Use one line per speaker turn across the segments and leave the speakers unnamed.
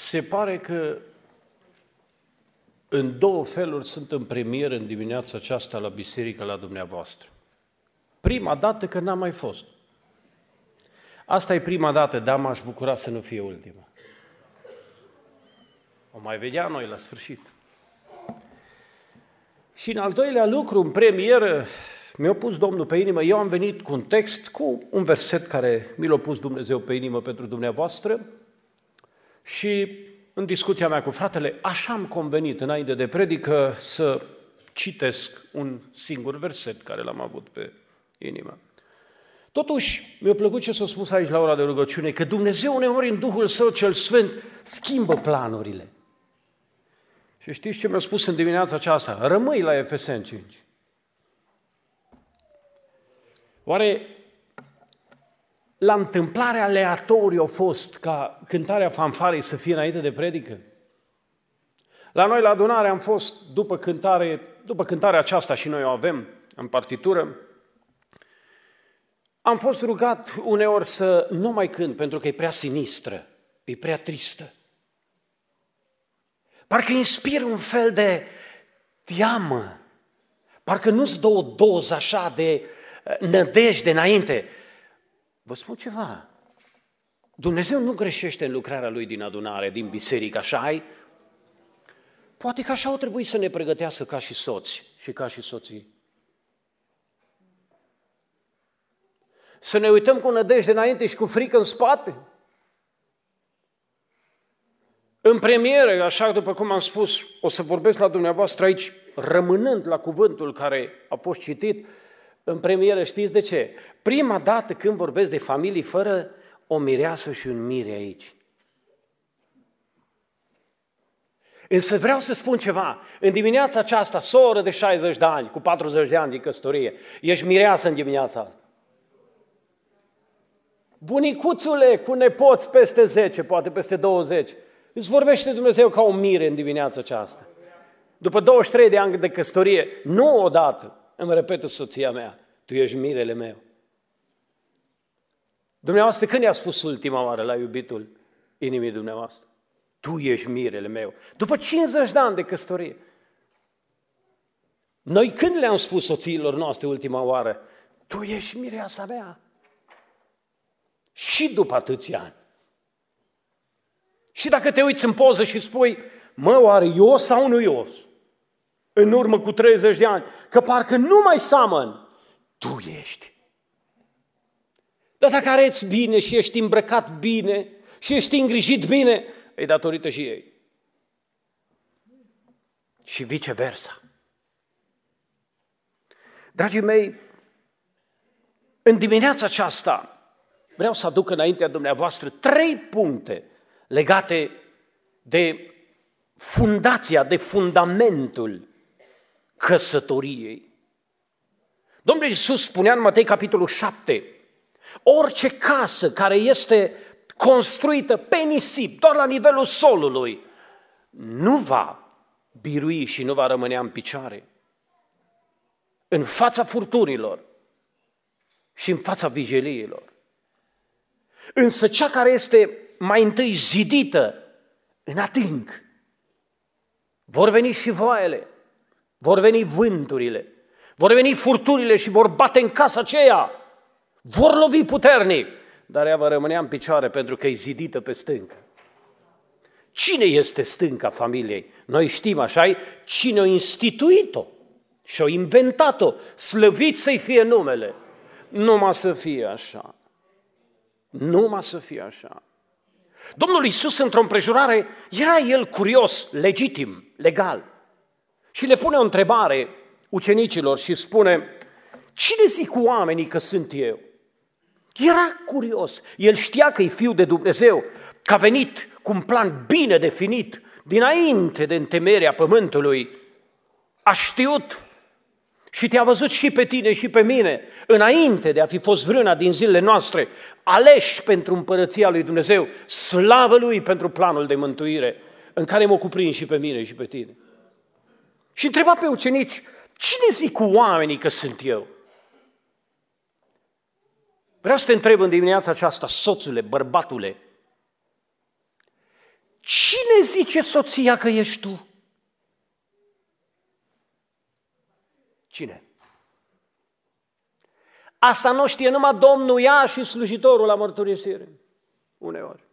se pare că în două feluri sunt în premieră în dimineața aceasta la biserică la dumneavoastră. Prima dată că n-am mai fost. Asta e prima dată, dar m-aș bucura să nu fie ultima. O mai vedea noi la sfârșit. Și în al doilea lucru, în premieră, mi-a pus Domnul pe inimă, eu am venit cu un text, cu un verset care mi l-a pus Dumnezeu pe inimă pentru dumneavoastră, și în discuția mea cu fratele, așa am convenit înainte de predică să citesc un singur verset care l-am avut pe inimă. Totuși, mi-a plăcut ce s-a spus aici la ora de rugăciune, că Dumnezeu uneori în Duhul Său cel Sfânt schimbă planurile. Și știți ce mi-a spus în dimineața aceasta? Rămâi la Efesen 5. Oare la întâmplare aleatoriu a fost ca cântarea fanfarei să fie înainte de predică. La noi, la adunare, am fost după cântare, după cântarea aceasta și noi o avem în partitură, am fost rugat uneori să nu mai cânt pentru că e prea sinistră, e prea tristă. Parcă inspir un fel de teamă, parcă nu-ți dă o doză așa de eh, nădejde înainte, Vă spun ceva. Dumnezeu nu greșește în lucrarea Lui din adunare, din biserică, așa -i? Poate că așa au trebuit să ne pregătească ca și soți și ca și soții. Să ne uităm cu nădejde înainte și cu frică în spate. În premieră, așa după cum am spus, o să vorbesc la dumneavoastră aici, rămânând la cuvântul care a fost citit, în premieră, știți de ce? Prima dată când vorbesc de familii fără o mireasă și un mire aici. Însă vreau să spun ceva. În dimineața aceasta, soră de 60 de ani, cu 40 de ani de căsătorie, ești mireasă în dimineața asta. Bunicuțule, cu nepoți peste 10, poate peste 20, îți vorbește Dumnezeu ca o mire în dimineața aceasta. După 23 de ani de căsătorie, nu odată, îmi repetă soția mea, tu ești mirele meu. Dumneavoastră, când i-a spus ultima oară la iubitul inimii dumneavoastră? Tu ești mirele meu. După 50 de ani de căsătorie. Noi când le-am spus soțiilor noastre ultima oară? Tu ești mireasa mea. Și după atâția ani. Și dacă te uiți în poză și spui, mă, oare eu sau nu eu? în urmă cu 30 de ani, că parcă nu mai seamăn, tu ești. Dar dacă areți bine și ești îmbrăcat bine și ești îngrijit bine, e datorită și ei. Și viceversa. Dragii mei, în dimineața aceasta vreau să aduc înaintea dumneavoastră trei puncte legate de fundația, de fundamentul căsătoriei. Domnul Iisus spunea în Matei capitolul 7, orice casă care este construită pe nisip, doar la nivelul solului, nu va birui și nu va rămâne în picioare. În fața furtunilor și în fața vigiliilor. Însă cea care este mai întâi zidită în adânc, vor veni și voaiele, vor veni vânturile, vor veni furturile și vor bate în casa aceea. Vor lovi puternic, dar ea va rămâne în picioare pentru că e zidită pe stâncă. Cine este stânca familiei? Noi știm, așa -i? Cine a instituit-o și a inventat-o? Slăvit să-i fie numele. Numai să fie așa. Numai să fie așa. Domnul Isus, într-o împrejurare, era el curios, legitim, legal și le pune o întrebare ucenicilor și spune, cine zic oamenii că sunt eu? Era curios, el știa că e fiul de Dumnezeu, că a venit cu un plan bine definit, dinainte de întemerea pământului, a știut și te-a văzut și pe tine și pe mine, înainte de a fi fost vrâna din zilele noastre, aleși pentru împărăția lui Dumnezeu, slavă lui pentru planul de mântuire, în care mă cuprind și pe mine și pe tine. Și întreba pe ucenici, cine zic oamenii că sunt eu? Vreau să te întreb în dimineața aceasta, soțule, bărbatule, cine zice soția că ești tu? Cine? Asta nu știe numai Domnul ea și slujitorul la mărturisire. Uneori.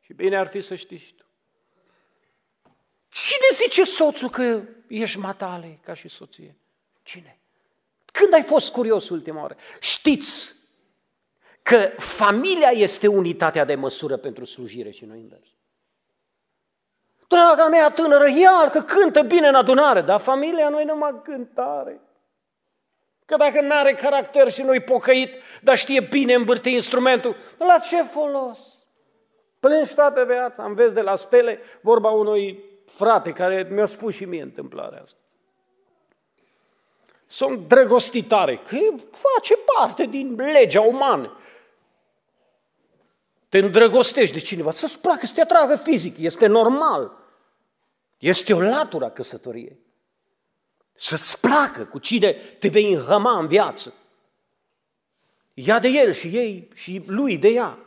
Și bine ar fi să știi și tu. Cine zice soțul că ești matale ca și soție? Cine? Când ai fost curios ultima oară? Știți că familia este unitatea de măsură pentru slujire și noi invers. Draga mea tânără, iar că cântă bine în adunare, dar familia nu e numai cântare. Că dacă nu are caracter și nu-i pocăit, dar știe bine învârti instrumentul, la ce folos? Plângi toată viața, vezi de la stele, vorba unui frate care mi-a spus și mie întâmplarea asta. Sunt drăgostitare, că face parte din legea umană. Te îndrăgostești de cineva, să-ți placă, să te atragă fizic, este normal. Este o latura căsătoriei. Să-ți placă cu cine te vei înhăma în viață. Ia de el și ei și lui de ea.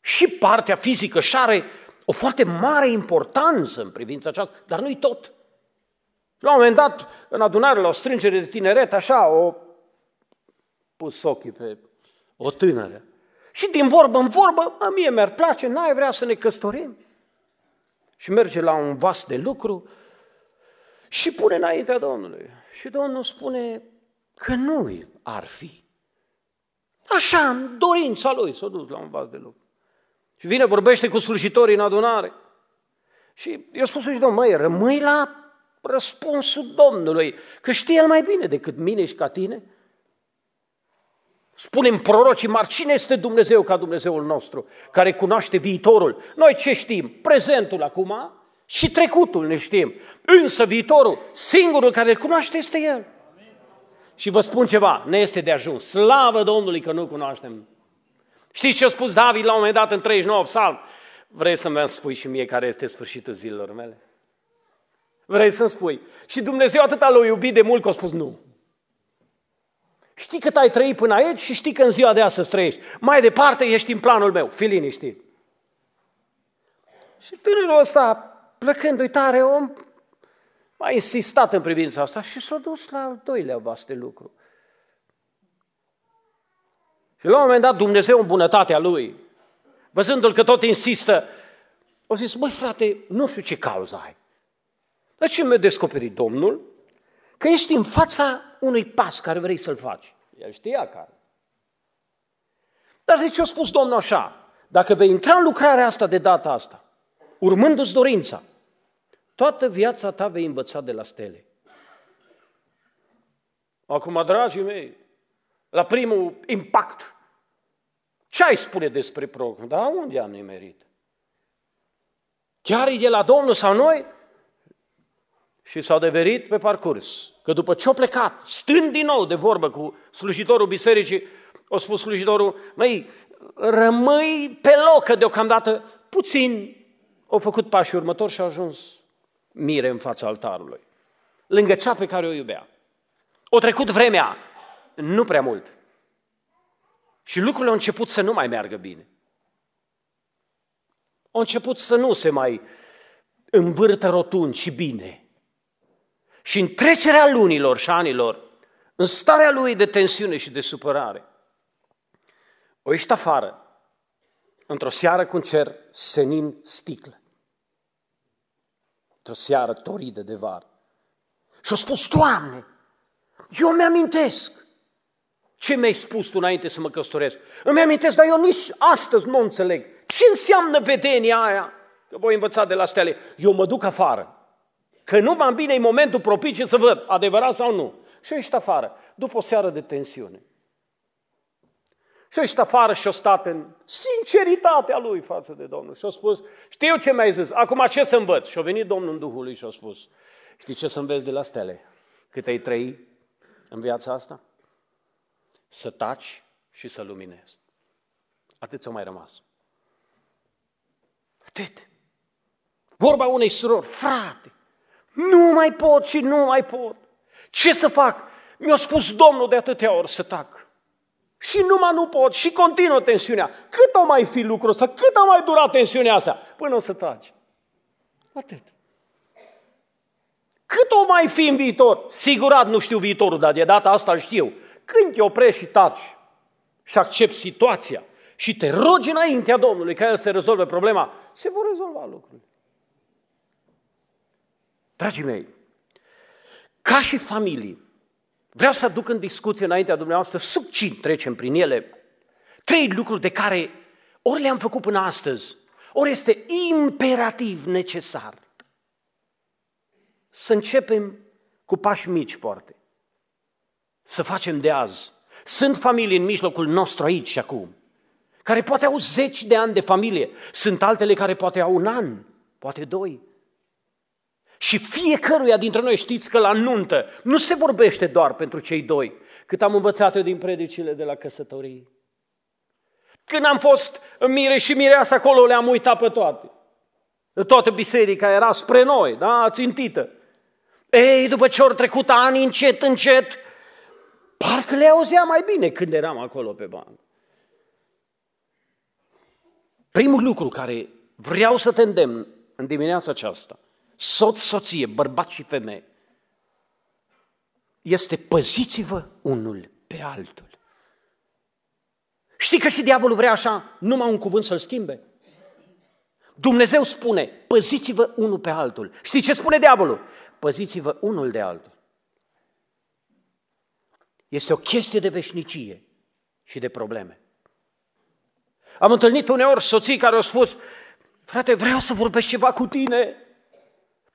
Și partea fizică și are o foarte mare importanță în privința aceasta, dar nu-i tot. La un moment dat, în adunare, la o strângere de tineret, așa, o pus ochii pe o tânără. Și din vorbă în vorbă, a mie mi-ar place, n-ai vrea să ne căsătorim. Și merge la un vas de lucru și pune înaintea Domnului. Și Domnul spune că nu ar fi. Așa, în dorința lui s-a dus la un vas de lucru. Și vine, vorbește cu slujitorii în adunare. Și eu spun și domnul, măi, rămâi la răspunsul Domnului, că știe El mai bine decât mine și ca tine. Spunem prorocii mari, cine este Dumnezeu ca Dumnezeul nostru, care cunoaște viitorul? Noi ce știm? Prezentul acum și trecutul ne știm. Însă viitorul, singurul care îl cunoaște este El. Amin. Și vă spun ceva, ne este de ajuns. Slavă Domnului că nu cunoaștem Știți ce a spus David la un moment dat în 39 psalm? Vrei să mi spui și mie care este sfârșitul zilelor mele? Vrei să-mi spui? Și Dumnezeu atâta l-a iubit de mult că a spus nu. Știi cât ai trăit până aici și știi că în ziua de să trăiești. Mai departe ești în planul meu, fii liniștit. Și tânărul ăsta, plăcându-i tare, om, a insistat în privința asta și s-a dus la al doilea vaste lucru. Și la un moment dat Dumnezeu în bunătatea lui, văzându-l că tot insistă, au zis, măi frate, nu știu ce cauză ai. Dar ce mi-a descoperit Domnul? Că ești în fața unui pas care vrei să-l faci. El știa care. Dar zice, a spus Domnul așa, dacă vei intra în lucrarea asta de data asta, urmându-ți dorința, toată viața ta vei învăța de la stele. Acum, dragii mei, la primul impact, ce ai spune despre proroc? Da, unde am nimerit? Chiar e de la Domnul sau noi? Și s a deverit pe parcurs că după ce a plecat, stând din nou de vorbă cu slujitorul bisericii, o spus slujitorul, măi, rămâi pe loc, că deocamdată puțin au făcut pașii următori și au ajuns mire în fața altarului, lângă cea pe care o iubea. O trecut vremea nu prea mult. Și lucrurile au început să nu mai meargă bine. Au început să nu se mai învârtă rotund și bine. Și în trecerea lunilor și anilor, în starea lui de tensiune și de supărare, o ieși afară, într-o seară cu un cer senin sticlă. Într-o seară toridă de vară. Și-a spus, Doamne, eu mi-amintesc ce mi-ai spus tu înainte să mă căsătoresc? Îmi amintesc, dar eu nici astăzi nu înțeleg. Ce înseamnă vedenia aia? Că voi învăța de la stele. Eu mă duc afară. Că nu m-am bine, e momentul propice să văd, adevărat sau nu. Și ești afară, după o seară de tensiune. Și ești afară și o stat în sinceritatea lui față de Domnul. Și a spus, știu ce mi-ai zis, acum ce să învăț? Și a venit Domnul în Duhul lui și a spus, știi ce să înveți de la stele? Cât ai trăi în viața asta? să taci și să luminezi. Atât ți-a mai rămas. Atât. Vorba unei surori, frate, nu mai pot și nu mai pot. Ce să fac? Mi-a spus Domnul de atâtea ori să tac. Și numai nu pot, și continuă tensiunea. Cât o mai fi lucrul ăsta? Cât a mai durat tensiunea asta? Până o să taci. Atât. Cât o mai fi în viitor? Sigurat nu știu viitorul, dar de data asta știu când te oprești și taci și accepti situația și te rogi înaintea Domnului ca El să rezolve problema, se vor rezolva lucrurile. Dragii mei, ca și familii, vreau să aduc în discuție înaintea dumneavoastră, succint trecem prin ele, trei lucruri de care ori le-am făcut până astăzi, ori este imperativ necesar să începem cu pași mici, poate să facem de azi. Sunt familii în mijlocul nostru aici și acum, care poate au zeci de ani de familie, sunt altele care poate au un an, poate doi. Și fiecăruia dintre noi știți că la nuntă nu se vorbește doar pentru cei doi, cât am învățat eu din predicile de la căsătorii. Când am fost în mire și mireasă acolo, le-am uitat pe toate. Toată biserica era spre noi, da, țintită. Ei, după ce au trecut ani încet, încet, Parcă le auzea mai bine când eram acolo pe bancă. Primul lucru care vreau să te îndemn în dimineața aceasta, soț, soție, bărbați și femei, este păziți-vă unul pe altul. Știi că și diavolul vrea așa numai un cuvânt să-l schimbe? Dumnezeu spune, păziți-vă unul pe altul. Știi ce spune diavolul? Păziți-vă unul de altul. Este o chestie de veșnicie și de probleme. Am întâlnit uneori soții care au spus, frate, vreau să vorbesc ceva cu tine,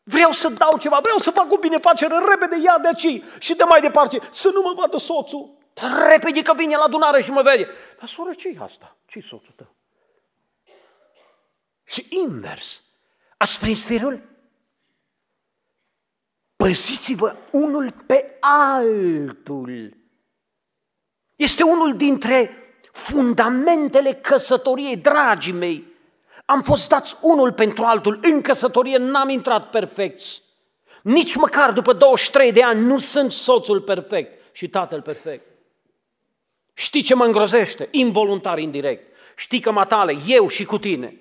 vreau să dau ceva, vreau să fac o binefacere repede, ia de aici și de mai departe, să nu mă vadă soțul. Dar repede că vine la adunare și mă vede. Dar soră, ce e asta? ce e soțul tău? Și invers, ați prins firul? Păziți-vă unul pe altul este unul dintre fundamentele căsătoriei, dragii mei. Am fost dați unul pentru altul. În căsătorie n-am intrat perfecți. Nici măcar după 23 de ani nu sunt soțul perfect și tatăl perfect. Știi ce mă îngrozește? Involuntar, indirect. Știi că, matale, eu și cu tine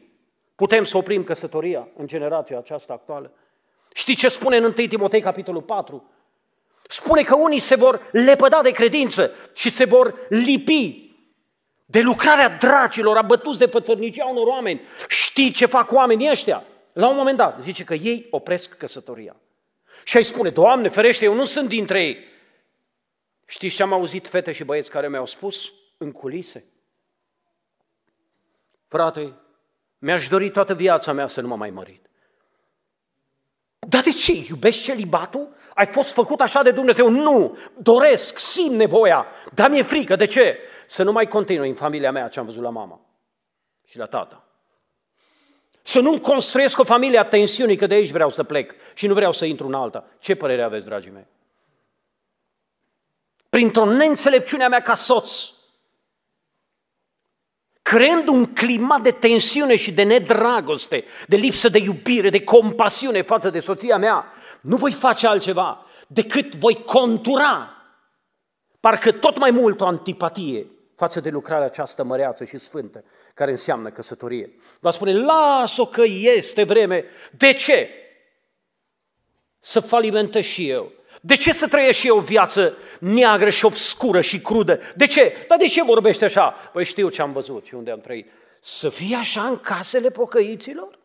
putem să oprim căsătoria în generația aceasta actuală. Știi ce spune în 1 Timotei, capitolul 4? Spune că unii se vor lepăda de credință și se vor lipi de lucrarea dracilor, abătuți de fățărnicia unor oameni. Știi ce fac oamenii ăștia? La un moment dat, zice că ei opresc căsătoria. Și ai spune, Doamne, ferește, eu nu sunt dintre ei. Știți ce am auzit fete și băieți care mi-au spus? În culise. Frate, mi-aș dori toată viața mea să nu mă mai mărit ce? Iubești celibatul? Ai fost făcut așa de Dumnezeu? Nu! Doresc, simt nevoia, dar mi-e frică. De ce? Să nu mai continui în familia mea ce am văzut la mama și la tata. Să nu-mi construiesc o familie a tensiunii, că de aici vreau să plec și nu vreau să intru în alta. Ce părere aveți, dragii mei? Printr-o neînțelepciune a mea ca soț, creând un climat de tensiune și de nedragoste, de lipsă de iubire, de compasiune față de soția mea, nu voi face altceva decât voi contura parcă tot mai mult o antipatie față de lucrarea aceasta măreață și sfântă, care înseamnă căsătorie. Va spune, las-o că este vreme. De ce? Să falimentă și eu de ce să trăiesc eu o viață neagră și obscură și crudă? De ce? Dar de ce vorbește așa? Păi știu ce am văzut și unde am trăit. Să fie așa în casele pocăiților?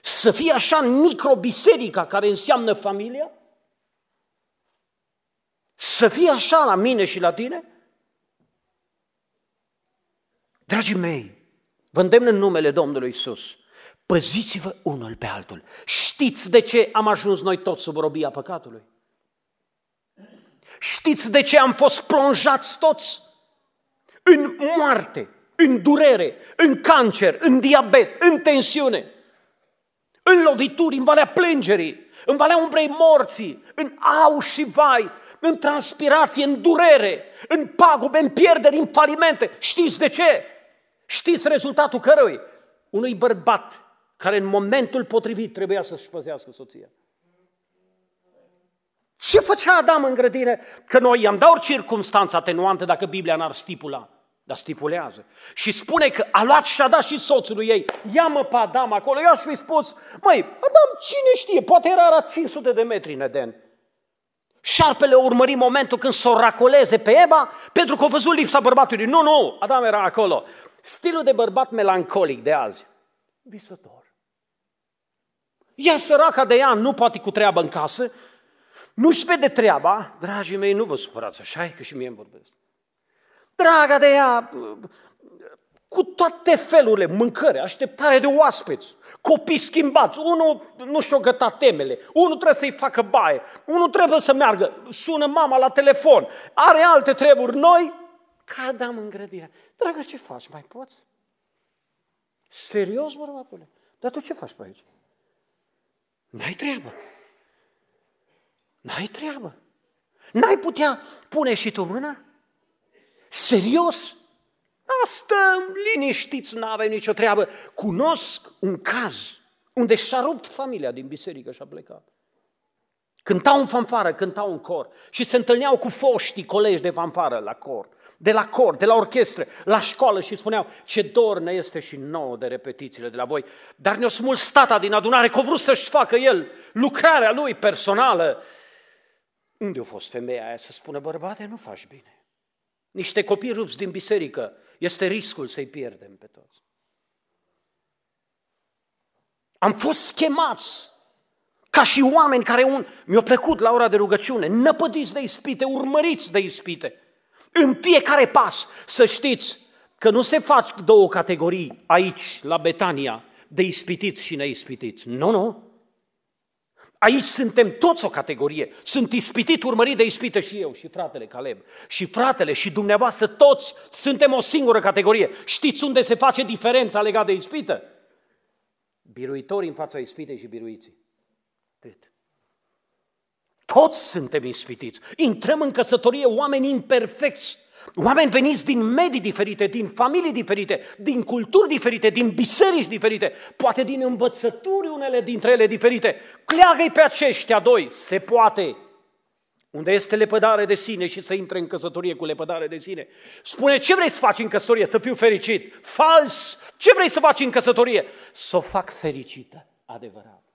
Să fie așa în microbiserica care înseamnă familia? Să fie așa la mine și la tine? Dragii mei, vă îndemn în numele Domnului Isus. Păziți-vă unul pe altul Știți de ce am ajuns noi toți sub robia păcatului? Știți de ce am fost plonjați toți în moarte, în durere, în cancer, în diabet, în tensiune, în lovituri, în valea plângerii, în valea umbrei morții, în au și vai, în transpirație, în durere, în pagube, în pierderi, în falimente. Știți de ce? Știți rezultatul cărui? Unui bărbat care în momentul potrivit trebuia să-și păzească soția. Ce făcea Adam în grădină? Că noi i-am dat o circunstanță atenuantă dacă Biblia n-ar stipula. Dar stipulează. Și spune că a luat și a dat și soțului ei. Ia-mă pe Adam acolo, aș fi spus, măi, Adam, cine știe, poate era la 500 de metri în Eden. Șarpele urmări momentul când s o racoleze pe Eva pentru că a văzut lipsa bărbatului. Nu, nu, Adam era acolo. Stilul de bărbat melancolic de azi. Visător. Ea săraca de ea nu poate cu treaba în casă, nu-și vede treaba, dragii mei, nu vă supărați așa, că și mie îmi vorbesc. Draga de ea, cu toate felurile, mâncare, așteptare de oaspeți, copii schimbați, unul nu și-o găta temele, unul trebuie să-i facă baie, unul trebuie să meargă, sună mama la telefon, are alte treburi noi, cadam în grădină. Dragă, ce faci? Mai poți? Serios, bărbatule? Dar tu ce faci pe aici? N-ai treabă. N-ai treabă. N-ai putea pune și tu mâna? Serios? Asta, liniștiți, nu avem nicio treabă. Cunosc un caz unde și-a rupt familia din biserică și a plecat. Cântau în fanfară, cântau în cor și se întâlneau cu foștii colegi de fanfară la cor de la cor, de la orchestră, la școală și spuneau ce dor ne este și nouă de repetițiile de la voi. Dar ne-o smuls stata din adunare că a vrut să-și facă el lucrarea lui personală. Unde a fost femeia aia să spună, bărbate, nu faci bine. Niște copii rupți din biserică, este riscul să-i pierdem pe toți. Am fost schemați ca și oameni care un... mi au plăcut la ora de rugăciune, năpădiți de ispite, urmăriți de ispite. În fiecare pas, să știți că nu se fac două categorii aici, la Betania, de ispitiți și neispitiți. Nu, nu. Aici suntem toți o categorie. Sunt ispitit, urmărit de ispită și eu, și fratele Caleb, și fratele, și dumneavoastră, toți suntem o singură categorie. Știți unde se face diferența legată de ispită? Biruitorii în fața ispitei și biruiții. Atât. Toți suntem ispitiți. Intrăm în căsătorie oameni imperfecți, oameni veniți din medii diferite, din familii diferite, din culturi diferite, din biserici diferite, poate din învățături unele dintre ele diferite. Cleagă-i pe aceștia doi, se poate. Unde este lepădare de sine și să intre în căsătorie cu lepădare de sine. Spune, ce vrei să faci în căsătorie? Să fiu fericit. Fals! Ce vrei să faci în căsătorie? Să o fac fericită, adevărat.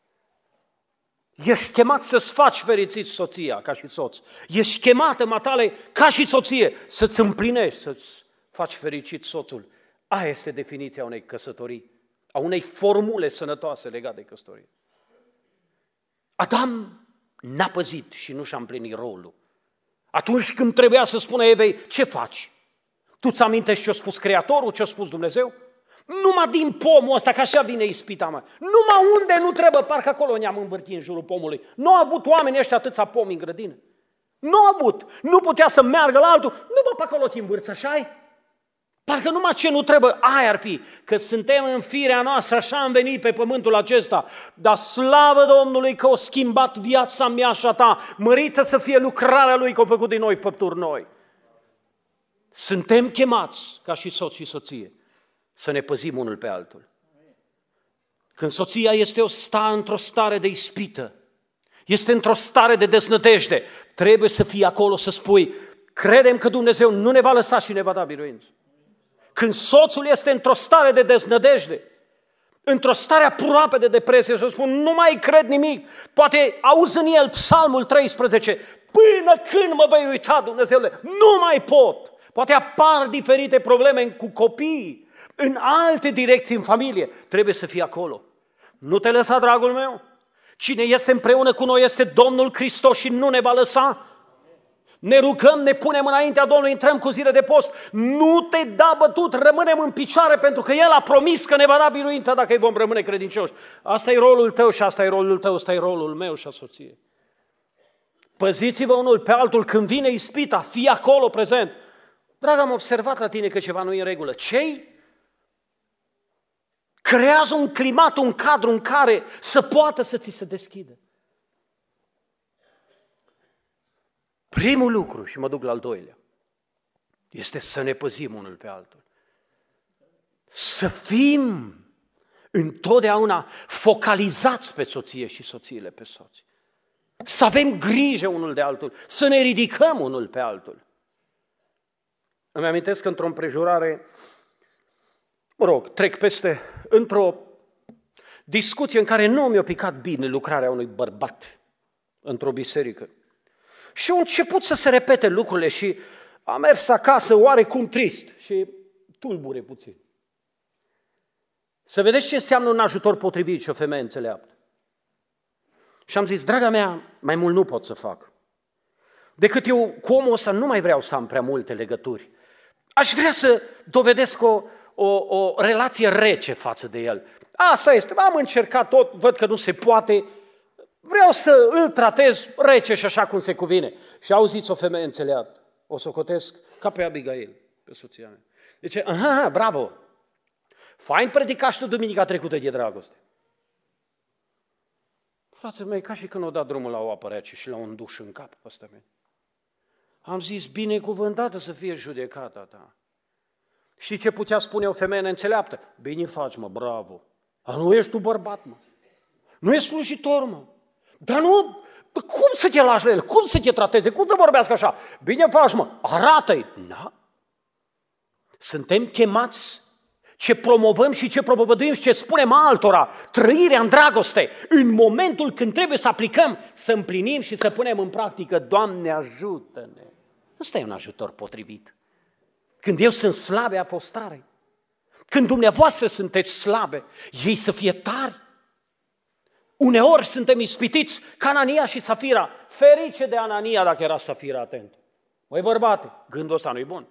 Ești chemat să-ți faci fericit soția ca și soț. Ești chemat în matale ca și soție să-ți împlinești, să-ți faci fericit soțul. Aia este definiția unei căsătorii, a unei formule sănătoase legate de căsătorie. Adam n-a păzit și nu și-a împlinit rolul. Atunci când trebuia să spună Evei, ce faci? Tu ți amintești ce a spus Creatorul, ce a spus Dumnezeu? Numai din pomul ăsta, că așa vine ispita mea. Numai unde nu trebuie, parcă acolo ne-am învârtit în jurul pomului. Nu au avut oamenii ăștia atâția pomi în grădină. Nu au avut. Nu putea să meargă la altul. Nu mă, pe acolo te învârți, așa -i? Parcă numai ce nu trebuie, aia ar fi. Că suntem în firea noastră, așa am venit pe pământul acesta. Dar slavă Domnului că o schimbat viața mea și a ta. Mărită să fie lucrarea Lui că a făcut din noi făpturi noi. Suntem chemați ca și soț și soție să ne păzim unul pe altul. Când soția este o sta într-o stare de ispită, este într-o stare de deznădejde, trebuie să fii acolo să spui, credem că Dumnezeu nu ne va lăsa și ne va da biruință. Când soțul este într-o stare de deznădejde, într-o stare aproape de depresie, să spun, nu mai cred nimic, poate auzi în el psalmul 13, până când mă vei uita, Dumnezeule, nu mai pot. Poate apar diferite probleme cu copiii, în alte direcții în familie, trebuie să fie acolo. Nu te lăsa, dragul meu. Cine este împreună cu noi este Domnul Hristos și nu ne va lăsa. Ne rugăm, ne punem înaintea Domnului, intrăm cu zile de post. Nu te da bătut, rămânem în picioare pentru că El a promis că ne va da biruința dacă îi vom rămâne credincioși. Asta e rolul tău și asta e rolul tău, asta e rolul meu și a soției. Păziți-vă unul pe altul când vine ispita, fii acolo prezent. Dragă, am observat la tine că ceva nu e în regulă. Cei creează un climat, un cadru în care să poată să ți se deschidă. Primul lucru, și mă duc la al doilea, este să ne păzim unul pe altul. Să fim întotdeauna focalizați pe soție și soțiile pe soți. Să avem grijă unul de altul, să ne ridicăm unul pe altul. Îmi amintesc că într-o împrejurare mă rog, trec peste într-o discuție în care nu mi-a picat bine lucrarea unui bărbat într-o biserică. Și au început să se repete lucrurile și a mers acasă oarecum trist și tulbure puțin. Să vedeți ce înseamnă un ajutor potrivit și o femeie înțeleaptă. Și am zis, draga mea, mai mult nu pot să fac. Decât eu cu omul ăsta nu mai vreau să am prea multe legături. Aș vrea să dovedesc o o, o relație rece față de el. Asta este, am încercat tot, văd că nu se poate, vreau să îl tratez rece și așa cum se cuvine. Și auziți o femeie înțeleaptă, o socotesc ca pe Abigail, pe soția mea. Deci, aha, aha bravo, fain predicași tu duminica trecută de dragoste. Frații mei, ca și când o dat drumul la o apă rece și la un duș în cap, ăsta mea. Am zis, binecuvântată să fie judecata ta. Știi ce putea spune o femeie neînțeleaptă? Bine faci, mă, bravo. A, nu ești tu bărbat, mă. Nu ești slujitor, mă. Dar nu, cum să te lași la el? Cum să te trateze? Cum să vorbească așa? Bine faci, mă, arată-i. Na. Suntem chemați ce promovăm și ce propovăduim și ce spunem altora, trăirea în dragoste, în momentul când trebuie să aplicăm, să împlinim și să punem în practică, Doamne ajută-ne! Ăsta e un ajutor potrivit. Când eu sunt slabe, a fost tare. Când dumneavoastră sunteți slabe, ei să fie tari. Uneori suntem ispitiți ca Anania și Safira. Ferice de Anania dacă era Safira atent. Măi bărbate, gândul ăsta nu-i bun.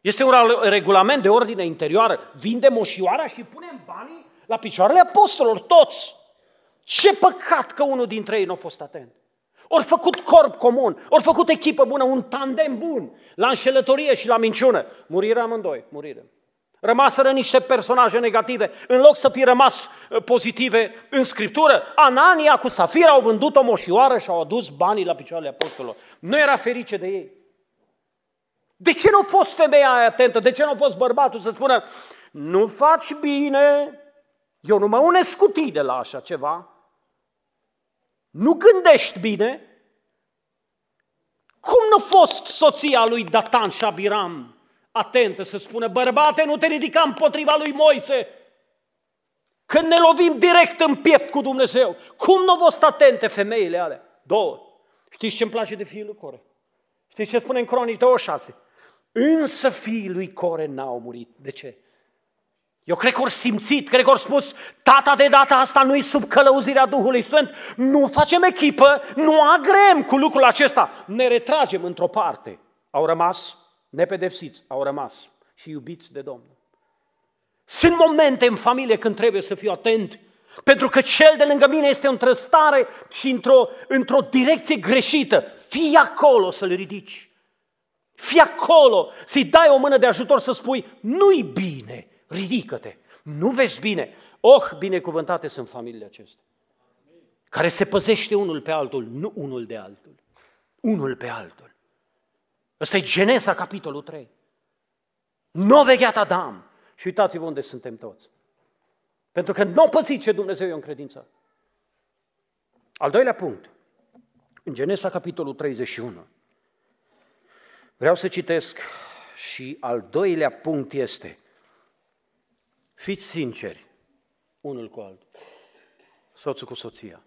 Este un regulament de ordine interioară. Vindem moșioara și punem banii la picioarele apostolilor, toți. Ce păcat că unul dintre ei nu a fost atent. Ori făcut corp comun, ori făcut echipă bună, un tandem bun, la înșelătorie și la minciună. Murirea amândoi, murire. Rămaseră niște personaje negative, în loc să fi rămas uh, pozitive în Scriptură. Anania cu Safira au vândut o moșioară și au adus banii la picioarele apostolilor. Nu era ferice de ei. De ce nu a fost femeia aia atentă? De ce nu a fost bărbatul să spună, nu faci bine, eu nu mă unesc cu tine la așa ceva? nu gândești bine? Cum nu fost soția lui Datan și Abiram atentă să spună, bărbate, nu te ridica împotriva lui Moise, când ne lovim direct în piept cu Dumnezeu. Cum nu fost atente femeile alea? Două. Știți ce îmi place de fiul lui Core? Știți ce spune în Cronici 26? Însă fiii lui Core n-au murit. De ce? Eu cred că ori simțit, cred că ori spus, tata de data asta nu-i sub călăuzirea Duhului Sfânt, nu facem echipă, nu agrem cu lucrul acesta, ne retragem într-o parte. Au rămas nepedepsiți, au rămas și iubiți de Domnul. Sunt momente în familie când trebuie să fiu atent, pentru că cel de lângă mine este într-o stare și într-o, într-o direcție greșită. Fii acolo să-l ridici. Fii acolo, să-i dai o mână de ajutor să spui, nu-i bine, ridică-te, nu vezi bine. Oh, binecuvântate sunt familiile acestea, care se păzește unul pe altul, nu unul de altul, unul pe altul. Ăsta e Genesa capitolul 3. Nu vegheat Adam. Și uitați-vă unde suntem toți. Pentru că nu păzi ce Dumnezeu e în credință. Al doilea punct. În Genesa, capitolul 31. Vreau să citesc și al doilea punct este Fiți sinceri unul cu altul, soțul cu soția.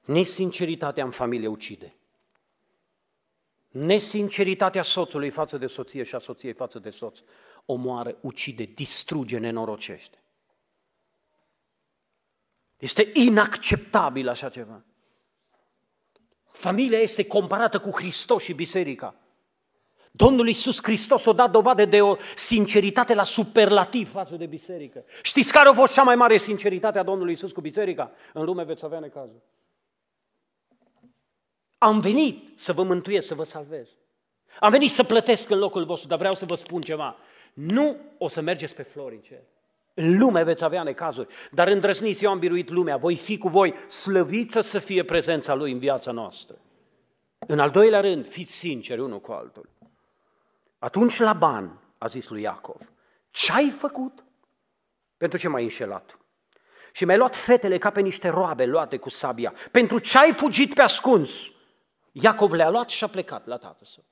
Nesinceritatea în familie ucide. Nesinceritatea soțului față de soție și a soției față de soț omoară, ucide, distruge, nenorocește. Este inacceptabil așa ceva. Familia este comparată cu Hristos și biserica. Domnul Iisus Hristos o dat dovadă de o sinceritate la superlativ față de biserică. Știți care a fost cea mai mare sinceritate a Domnului Iisus cu biserica? În lume veți avea necazuri. Am venit să vă mântuiesc, să vă salvez. Am venit să plătesc în locul vostru, dar vreau să vă spun ceva. Nu o să mergeți pe florice. În lume veți avea necazuri, dar îndrăzniți, eu am biruit lumea, voi fi cu voi, slăviță să fie prezența Lui în viața noastră. În al doilea rând, fiți sinceri unul cu altul. Atunci Laban a zis lui Iacov, ce ai făcut? Pentru ce m-ai înșelat? Și mi-ai luat fetele ca pe niște roabe luate cu sabia. Pentru ce ai fugit pe ascuns? Iacov le-a luat și a plecat la tatăl său.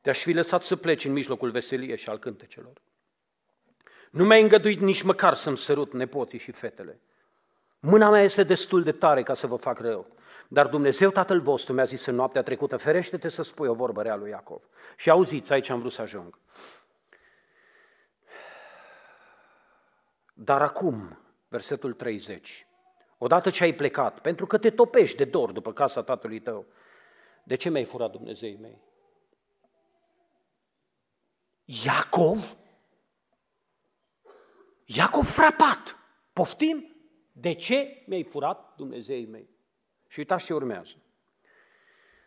Te-aș fi lăsat să pleci în mijlocul veseliei și al cântecelor. Nu mi-ai îngăduit nici măcar să-mi sărut nepoții și fetele. Mâna mea este destul de tare ca să vă fac rău. Dar Dumnezeu Tatăl vostru mi-a zis în noaptea trecută, ferește-te să spui o vorbă rea lui Iacov. Și auziți, aici am vrut să ajung. Dar acum, versetul 30, odată ce ai plecat, pentru că te topești de dor după casa tatălui tău, de ce mi-ai furat dumnezei mei? Iacov? Iacov frapat. Poftim? De ce mi-ai furat dumnezei mei? Și uitați ce urmează.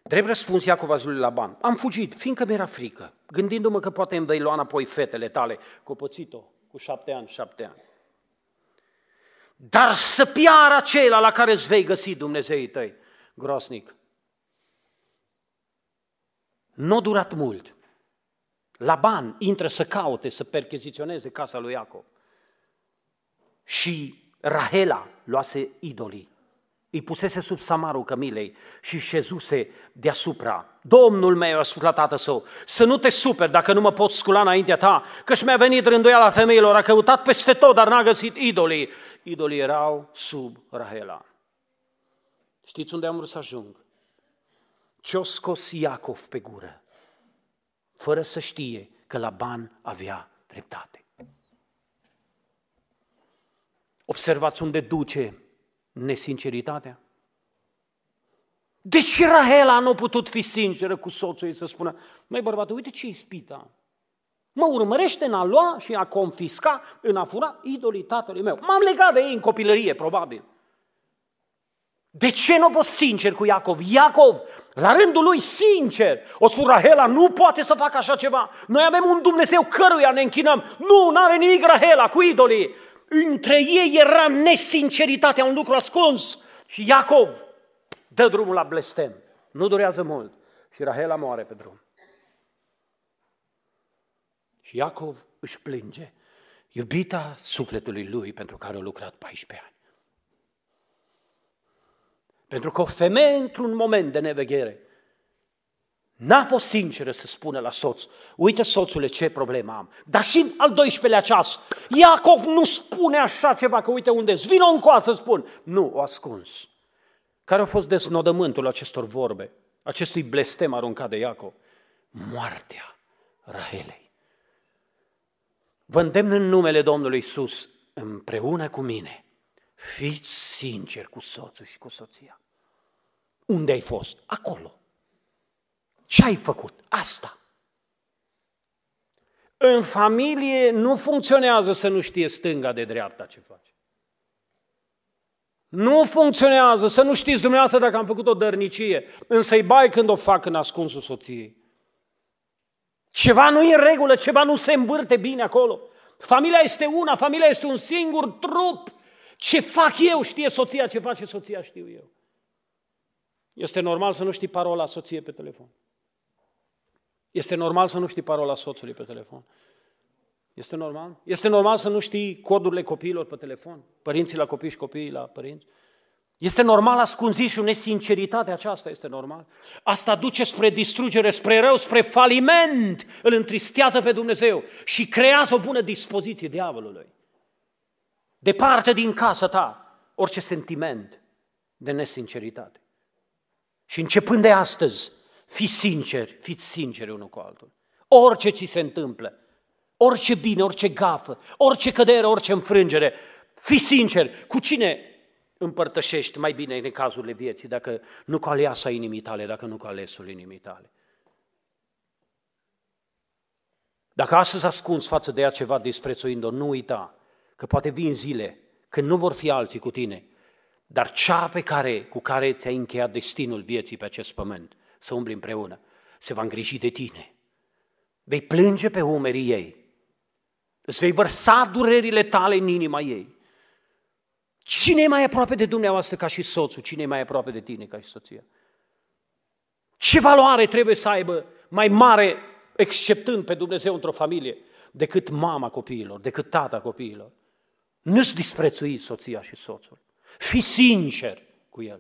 Drept răspuns Iacov a zis la Ban, am fugit, fiindcă mi-era frică, gândindu-mă că poate îmi vei lua înapoi fetele tale, copățit-o cu șapte ani, șapte ani. Dar să piară acela la care îți vei găsi Dumnezeii tăi, groasnic. Nu a durat mult. Laban intră să caute, să percheziționeze casa lui Iacov. Și Rahela luase idolii îi pusese sub samarul cămilei și șezuse deasupra. Domnul meu a spus la tată său, să nu te superi dacă nu mă pot scula înaintea ta, și mi-a venit rânduiala femeilor, a căutat peste tot, dar n-a găsit idolii. Idolii erau sub Rahela. Știți unde am vrut să ajung? Ce-o scos Iacov pe gură, fără să știe că la ban avea dreptate. Observați unde duce Nesinceritatea. De ce Rahela nu a putut fi sinceră cu soțul ei să spună, măi bărbat, uite ce ispita. Mă urmărește în a lua și a confisca, în a fura idolii tatălui meu. M-am legat de ei în copilărie, probabil. De ce nu a fost sincer cu Iacov? Iacov, la rândul lui, sincer. O spune Rahela, nu poate să facă așa ceva. Noi avem un Dumnezeu căruia ne închinăm. Nu, nu are nimic Rahela cu idolii între ei era nesinceritatea, un lucru ascuns. Și Iacov dă drumul la blestem. Nu durează mult. Și Rahela moare pe drum. Și Iacov își plânge iubita sufletului lui pentru care a lucrat 14 ani. Pentru că o femeie într-un moment de neveghere N-a fost sinceră să spună la soț, uite soțule ce problemă am. Dar și în al 12-lea ceas, Iacov nu spune așa ceva, că uite unde vină încoa să spun. Nu, o ascuns. Care a fost desnodământul acestor vorbe, acestui blestem aruncat de Iacov? Moartea Rahelei. Vă îndemn în numele Domnului Isus, împreună cu mine, fiți sinceri cu soțul și cu soția. Unde ai fost? Acolo. Ce ai făcut? Asta. În familie nu funcționează să nu știe stânga de dreapta ce face. Nu funcționează să nu știți dumneavoastră dacă am făcut o dărnicie, însă îi bai când o fac în ascunsul soției. Ceva nu e în regulă, ceva nu se învârte bine acolo. Familia este una, familia este un singur trup. Ce fac eu știe soția, ce face soția știu eu. Este normal să nu știi parola soție pe telefon. Este normal să nu știi parola soțului pe telefon. Este normal? Este normal să nu știi codurile copiilor pe telefon, părinții la copii și copiii la părinți? Este normal și nesinceritatea aceasta este normal. Asta duce spre distrugere, spre rău, spre faliment. Îl întristează pe Dumnezeu și creează o bună dispoziție diavolului. Departe din casa ta orice sentiment de nesinceritate. Și începând de astăzi, fi sincer, fiți sinceri unul cu altul. Orice ci se întâmplă, orice bine, orice gafă, orice cădere, orice înfrângere, fi sincer, cu cine împărtășești mai bine în cazurile vieții, dacă nu cu aleasa inimii tale, dacă nu cu alesul inimii tale. Dacă astăzi ascunzi față de ea ceva disprețuind-o, nu uita că poate vin zile când nu vor fi alții cu tine, dar cea pe care, cu care ți-ai încheiat destinul vieții pe acest pământ, să umbli împreună. Se va îngriji de tine. Vei plânge pe umerii ei. Îți vei vărsa durerile tale în inima ei. Cine e mai aproape de dumneavoastră ca și soțul? Cine e mai aproape de tine ca și soția? Ce valoare trebuie să aibă mai mare, exceptând pe Dumnezeu într-o familie, decât mama copiilor, decât tata copiilor? Nu-ți disprețui soția și soțul. Fii sincer cu el.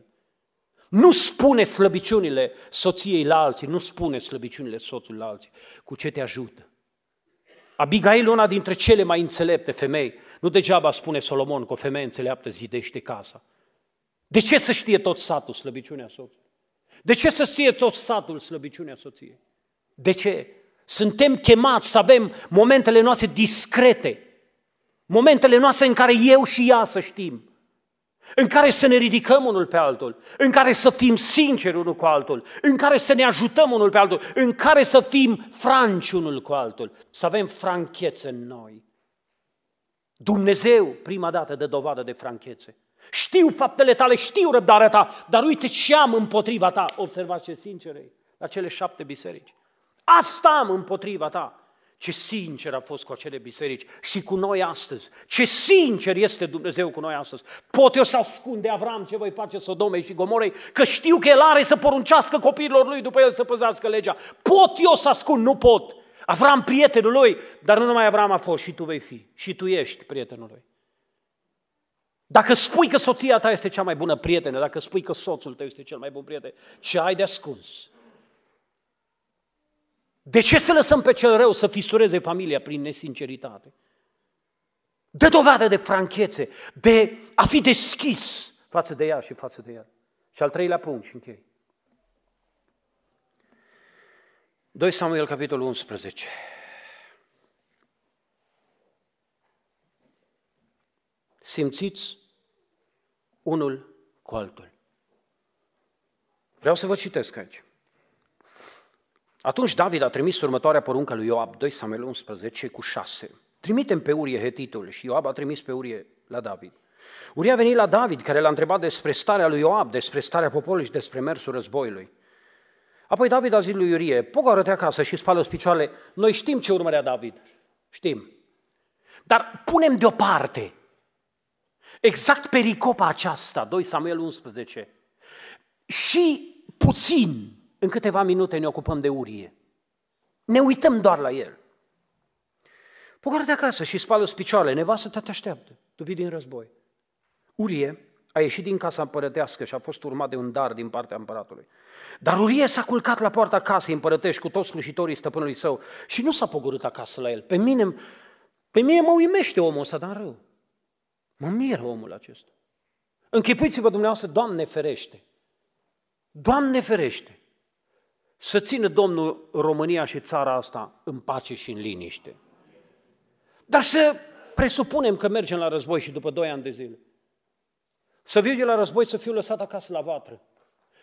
Nu spune slăbiciunile soției la alții, nu spune slăbiciunile soțului la alții. Cu ce te ajută? Abigail, una dintre cele mai înțelepte femei, nu degeaba spune Solomon că o femeie înțeleaptă zidește casa. De ce să știe tot satul slăbiciunea soțului? De ce să știe tot satul slăbiciunea soției? De ce? Suntem chemați să avem momentele noastre discrete, momentele noastre în care eu și ea să știm în care să ne ridicăm unul pe altul, în care să fim sinceri unul cu altul, în care să ne ajutăm unul pe altul, în care să fim franci unul cu altul, să avem franchețe în noi. Dumnezeu prima dată de dovadă de franchețe. Știu faptele tale, știu răbdarea ta, dar uite ce am împotriva ta. Observați ce sincere la cele șapte biserici. Asta am împotriva ta. Ce sincer a fost cu acele biserici și cu noi astăzi. Ce sincer este Dumnezeu cu noi astăzi. Pot eu să ascund Avram ce voi face Sodomei și Gomorei, că știu că el are să poruncească copiilor lui după el să păzească legea. Pot eu să ascund? Nu pot. Avram, prietenul lui, dar nu numai Avram a fost, și tu vei fi. Și tu ești prietenul lui. Dacă spui că soția ta este cea mai bună prietenă, dacă spui că soțul tău este cel mai bun prieten, ce ai de ascuns? De ce să lăsăm pe cel rău să fisureze familia prin nesinceritate? Dă dovadă de franchețe, de a fi deschis față de ea și față de el. Și al treilea punct și închei. 2 Samuel, capitolul 11. Simțiți unul cu altul. Vreau să vă citesc aici. Atunci David a trimis următoarea poruncă lui Ioab, 2 Samuel 11 cu 6. Trimitem pe Urie hetitul și Ioab a trimis pe Urie la David. Urie a venit la David care l-a întrebat despre starea lui Ioab, despre starea poporului și despre mersul războiului. Apoi David a zis lui Urie, pogoară-te acasă și spală-ți picioarele. Noi știm ce urmărea David, știm. Dar punem deoparte exact pericopa aceasta, 2 Samuel 11, și puțin în câteva minute ne ocupăm de Urie. Ne uităm doar la el. pogoară de acasă și spală spicioale. picioarele, nevastă te așteaptă. Tu vii din război. Urie a ieșit din casa împărătească și a fost urmat de un dar din partea împăratului. Dar Urie s-a culcat la poarta casei împărătești cu toți slujitorii stăpânului său și nu s-a pogorât acasă la el. Pe mine, pe mine mă uimește omul ăsta, dar rău. Mă miră omul acesta. Închipuiți-vă dumneavoastră, Doamne ferește! Doamne ferește! Să țină Domnul România și țara asta în pace și în liniște. Dar să presupunem că mergem la război și după 2 ani de zile. Să viu de la război să fiu lăsat acasă la vatră.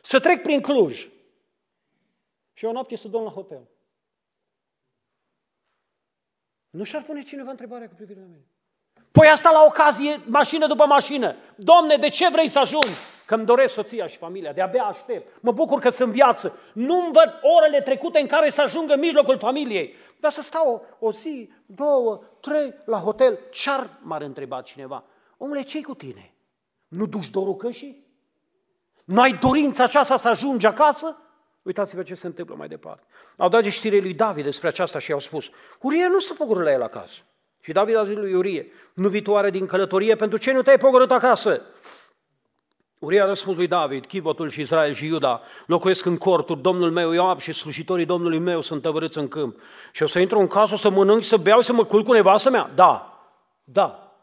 Să trec prin Cluj. Și o noapte să dorm la hotel. Nu și-ar pune cineva întrebarea cu privire la mine. Păi asta la ocazie, mașină după mașină. Domne, de ce vrei să ajungi? Că îmi doresc soția și familia, de-abia aștept. Mă bucur că sunt viață. Nu-mi văd orele trecute în care să ajungă în mijlocul familiei. Dar să stau o, o zi, două, trei la hotel. Ce-ar m-ar întreba cineva? Omule, ce cu tine? Nu duci dorul cășii? Nu ai dorința aceasta să ajungi acasă? Uitați-vă ce se întâmplă mai departe. Au dat de știre lui David despre aceasta și i-au spus, Urie nu se pogoră la el acasă. Și David a zis lui Urie: nu vitoare din călătorie, pentru ce nu te-ai pogorât acasă? Uria a răspuns lui David, chivotul și Israel și Iuda, locuiesc în corturi, domnul meu Ioab și slujitorii domnului meu sunt tăvărâți în câmp. Și o să intru în casă, o să mănânc, să beau, să mă culc cu nevastă mea? Da, da,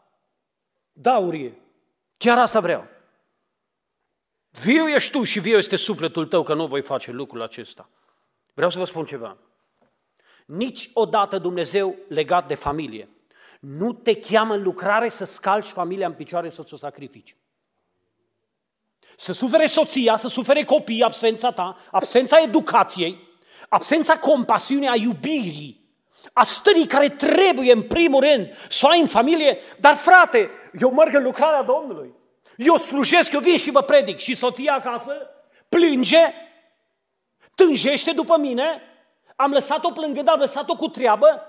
da, Urie, chiar asta vreau. Viu ești tu și viu este sufletul tău că nu voi face lucrul acesta. Vreau să vă spun ceva. Niciodată Dumnezeu legat de familie nu te cheamă în lucrare să scalci familia în picioare să o sacrifici. Să sufere soția, să sufere copiii, absența ta, absența educației, absența compasiunii, a iubirii, a stării care trebuie în primul rând să o ai în familie. Dar frate, eu merg în lucrarea Domnului. Eu slujesc, eu vin și vă predic. Și soția acasă plânge, tânjește după mine, am lăsat-o plângând, am lăsat-o cu treabă,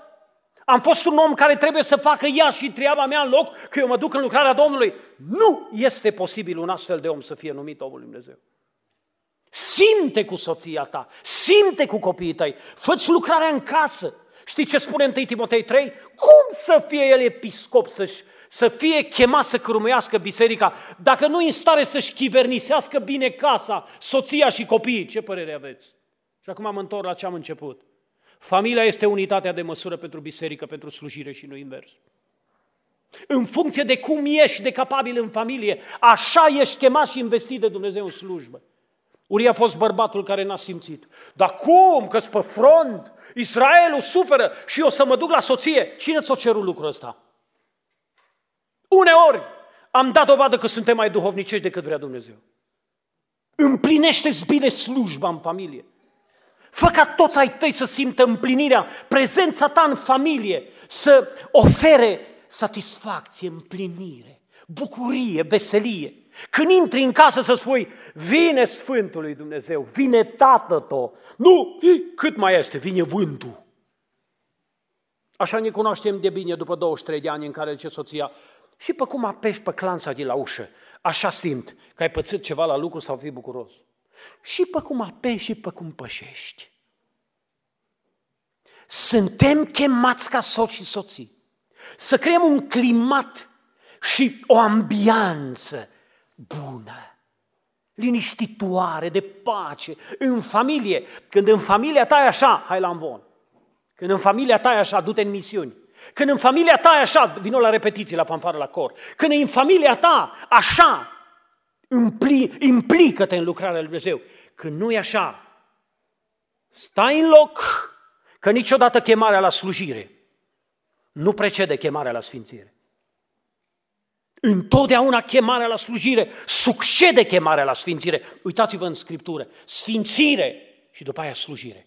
am fost un om care trebuie să facă ea și treaba mea în loc că eu mă duc în lucrarea Domnului. Nu este posibil un astfel de om să fie numit omul lui Dumnezeu. Simte cu soția ta, simte cu copiii tăi, fă-ți lucrarea în casă. Știi ce spune 1 Timotei 3? Cum să fie el episcop, să-și, să fie chemat să cârmuiască biserica, dacă nu e în stare să-și chivernisească bine casa, soția și copiii? Ce părere aveți? Și acum mă întorc la ce am început. Familia este unitatea de măsură pentru biserică, pentru slujire și nu invers. În funcție de cum ești de capabil în familie, așa ești chemat și investit de Dumnezeu în slujbă. Uria a fost bărbatul care n-a simțit. Dar cum? că pe front, Israelul suferă și eu să mă duc la soție. Cine ți-o cerut lucrul ăsta? Uneori am dat dovadă că suntem mai duhovnicești decât vrea Dumnezeu. Împlinește-ți bine slujba în familie. Fă ca toți ai tăi să simtă împlinirea, prezența ta în familie, să ofere satisfacție, împlinire, bucurie, veselie. Când intri în casă să spui, vine Sfântul lui Dumnezeu, vine Tatăl tău. Nu, cât mai este, vine vântul. Așa ne cunoaștem de bine după 23 de ani în care ce soția, și pe cum apeși pe clanța de la ușă, așa simt că ai pățit ceva la lucru sau fi bucuros și pe cum apeși și pe cum pășești. Suntem chemați ca soți și soții să creăm un climat și o ambianță bună, liniștitoare, de pace, în familie. Când în familia ta e așa, hai la învon. Când în familia ta e așa, du-te în misiuni. Când în familia ta e așa, vină la repetiții, la fanfară, la cor. Când în familia ta așa, implică-te în lucrarea lui Dumnezeu. Când nu e așa, stai în loc, că niciodată chemarea la slujire nu precede chemarea la sfințire. Întotdeauna chemarea la slujire succede chemarea la sfințire. Uitați-vă în Scriptură. Sfințire și după aia slujire.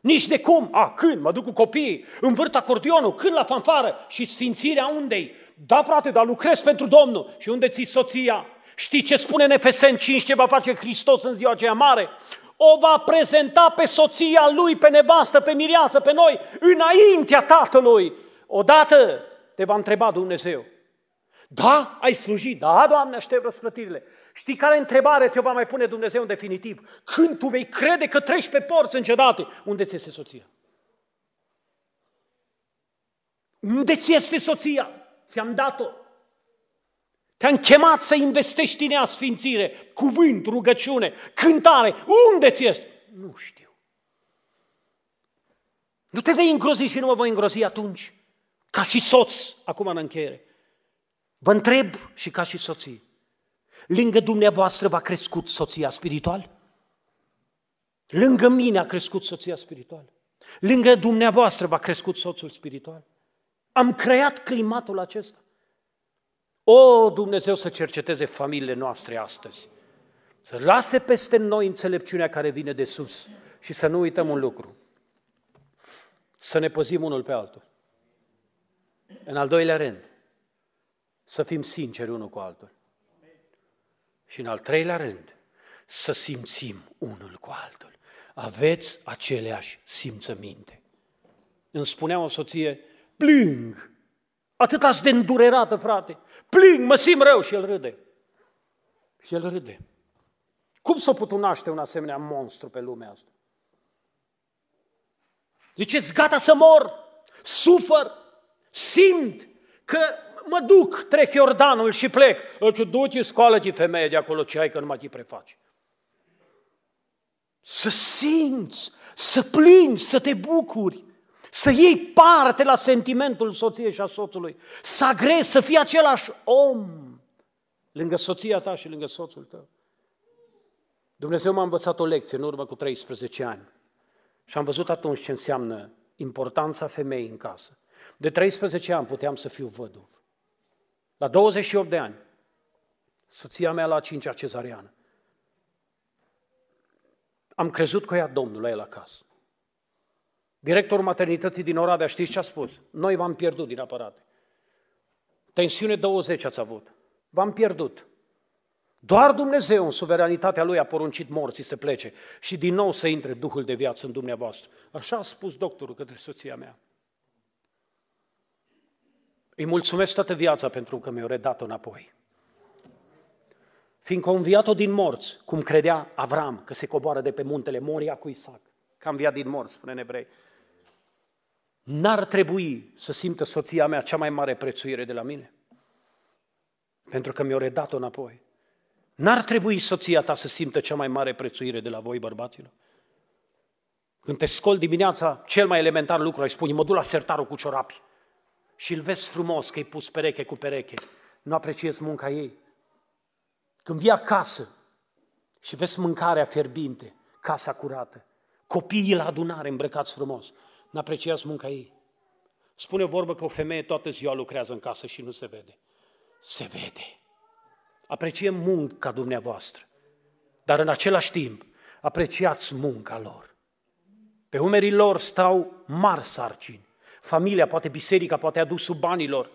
Nici de cum. A, când? Mă duc cu copiii, învârt acordionul, când la fanfară și sfințirea i Da, frate, dar lucrez pentru Domnul. Și unde ți soția? Știi ce spune în Efeseni 5, ce va face Hristos în ziua aceea mare? O va prezenta pe soția lui, pe nevastă, pe mireasă, pe noi, înaintea Tatălui. Odată te va întreba Dumnezeu. Da, ai slujit, da, Doamne, aștept răsplătirile. Știi care întrebare ți-o va mai pune Dumnezeu în definitiv? Când tu vei crede că treci pe porți încedate, unde ți este soția? Unde ți este soția? Ți-am dat-o. Te-am chemat să investești în ea sfințire, cuvânt, rugăciune, cântare. Unde ți este? Nu știu. Nu te vei îngrozi și nu mă voi îngrozi atunci. Ca și soț, acum în încheiere. Vă întreb și ca și soții. Lângă dumneavoastră v-a crescut soția spiritual? Lângă mine a crescut soția spirituală. Lângă dumneavoastră v-a crescut soțul spiritual. Am creat climatul acesta. O, Dumnezeu să cerceteze familiile noastre astăzi, să lase peste noi înțelepciunea care vine de sus și să nu uităm un lucru, să ne păzim unul pe altul. În al doilea rând, să fim sinceri unul cu altul. Și în al treilea rând, să simțim unul cu altul. Aveți aceleași simțăminte. Îmi spunea o soție, plâng, atât ați de îndurerată, frate. Plin, mă simt rău și el râde. Și el râde. Cum s-a putut naște un asemenea monstru pe lumea asta? Zice, gata să mor, sufăr, simt că mă duc, trec Iordanul și plec. Îți duci scoală-te femeie de acolo, ce ai că mai te prefaci. Să simți, să plângi, să te bucuri să iei parte la sentimentul soției și a soțului, să agrezi, să fii același om lângă soția ta și lângă soțul tău. Dumnezeu m-a învățat o lecție în urmă cu 13 ani și am văzut atunci ce înseamnă importanța femeii în casă. De 13 ani puteam să fiu văduv. La 28 de ani, soția mea la 5-a cezariană. Am crezut că ea Domnul la el acasă. Directorul maternității din Oradea, știți ce a spus? Noi v-am pierdut din aparate. Tensiune 20 ați avut. V-am pierdut. Doar Dumnezeu în suveranitatea Lui a poruncit morții să plece și din nou să intre Duhul de viață în dumneavoastră. Așa a spus doctorul către soția mea. Îi mulțumesc toată viața pentru că mi-a redat-o înapoi. Fiindcă a înviat-o din morți, cum credea Avram că se coboară de pe muntele Moria cu Isaac, că a înviat din morți, spune în evrei. N-ar trebui să simtă soția mea cea mai mare prețuire de la mine, pentru că mi-o redat-o înapoi. N-ar trebui soția ta să simtă cea mai mare prețuire de la voi, bărbaților. Când te scol dimineața, cel mai elementar lucru ai spune, mă duc la sertarul cu ciorapi și îl vezi frumos că i pus pereche cu pereche. Nu apreciezi munca ei. Când vii acasă și vezi mâncarea fierbinte, casa curată, copiii la adunare îmbrăcați frumos, n-apreciați munca ei. Spune vorbă că o femeie toată ziua lucrează în casă și nu se vede. Se vede. Apreciem munca dumneavoastră, dar în același timp apreciați munca lor. Pe umerii lor stau mari sarcini. Familia, poate biserica, poate adusul banilor.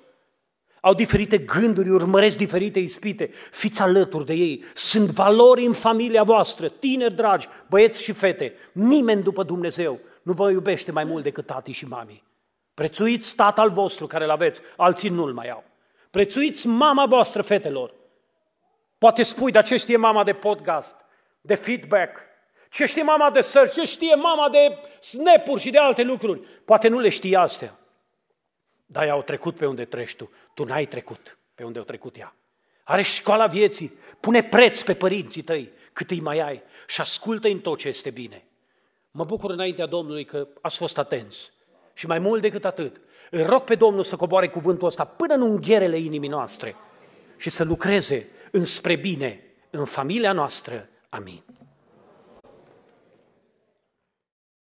Au diferite gânduri, urmăresc diferite ispite. Fiți alături de ei. Sunt valori în familia voastră, tineri dragi, băieți și fete. Nimeni după Dumnezeu nu vă iubește mai mult decât tati și mami. Prețuiți tatăl vostru care îl aveți, alții nu-l mai au. Prețuiți mama voastră, fetelor. Poate spui, dar ce știe mama de podcast, de feedback, ce știe mama de search, ce știe mama de snap și de alte lucruri. Poate nu le știe astea. Dar ea au trecut pe unde treci tu. Tu n-ai trecut pe unde au trecut ea. Are școala vieții. Pune preț pe părinții tăi cât îi mai ai și ascultă în tot ce este bine. Mă bucur înaintea Domnului că ați fost atenți. Și mai mult decât atât, îl rog pe Domnul să coboare cuvântul ăsta până în ungherele inimii noastre și să lucreze înspre bine în familia noastră. Amin.